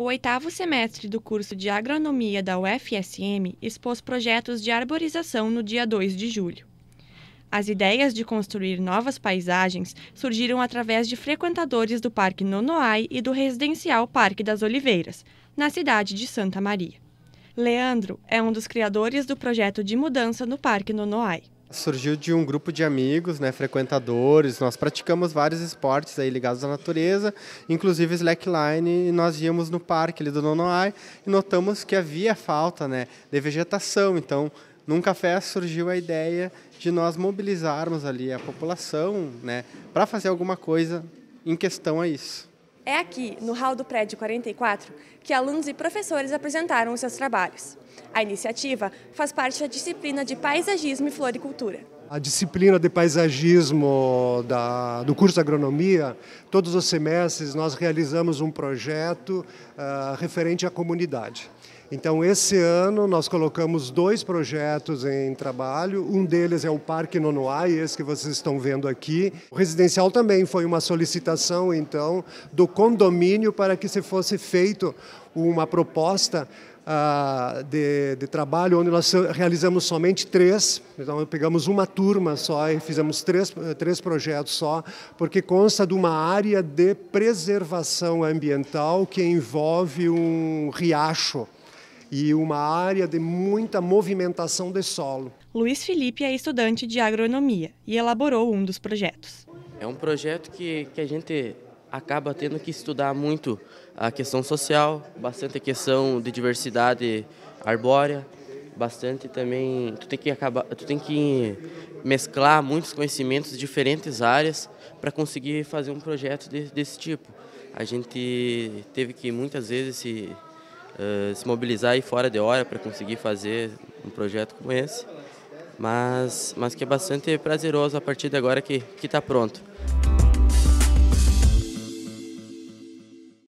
O oitavo semestre do curso de Agronomia da UFSM expôs projetos de arborização no dia 2 de julho. As ideias de construir novas paisagens surgiram através de frequentadores do Parque Nonoai e do residencial Parque das Oliveiras, na cidade de Santa Maria. Leandro é um dos criadores do projeto de mudança no Parque Nonoai. Surgiu de um grupo de amigos, né, frequentadores. Nós praticamos vários esportes aí ligados à natureza, inclusive slackline. E nós íamos no parque ali do Nonoai e notamos que havia falta, né, de vegetação. Então, num café surgiu a ideia de nós mobilizarmos ali a população, né, para fazer alguma coisa em questão a isso. É aqui, no hall do prédio 44, que alunos e professores apresentaram os seus trabalhos. A iniciativa faz parte da disciplina de Paisagismo e Floricultura. A disciplina de paisagismo da, do curso de agronomia, todos os semestres nós realizamos um projeto uh, referente à comunidade. Então, esse ano nós colocamos dois projetos em trabalho. Um deles é o Parque Nonoai, esse que vocês estão vendo aqui. O residencial também foi uma solicitação, então, do condomínio para que se fosse feito uma proposta ah, de, de, trabalho, onde nós realizamos somente três, então pegamos uma turma só e fizemos três, três projetos só, porque consta de uma área de preservação ambiental que envolve um riacho e uma área de muita movimentação de solo. Luiz Felipe é estudante de agronomia e elaborou um dos projetos. É um projeto que, que a gente acaba tendo que estudar muito a questão social, bastante a questão de diversidade arbórea, bastante também, tu tem que acabar, tu tem que mesclar muitos conhecimentos de diferentes áreas para conseguir fazer um projeto de, desse tipo. A gente teve que muitas vezes se, eh, se mobilizar e fora de hora para conseguir fazer um projeto como esse, mas, mas que é bastante prazeroso a partir de agora que está pronto.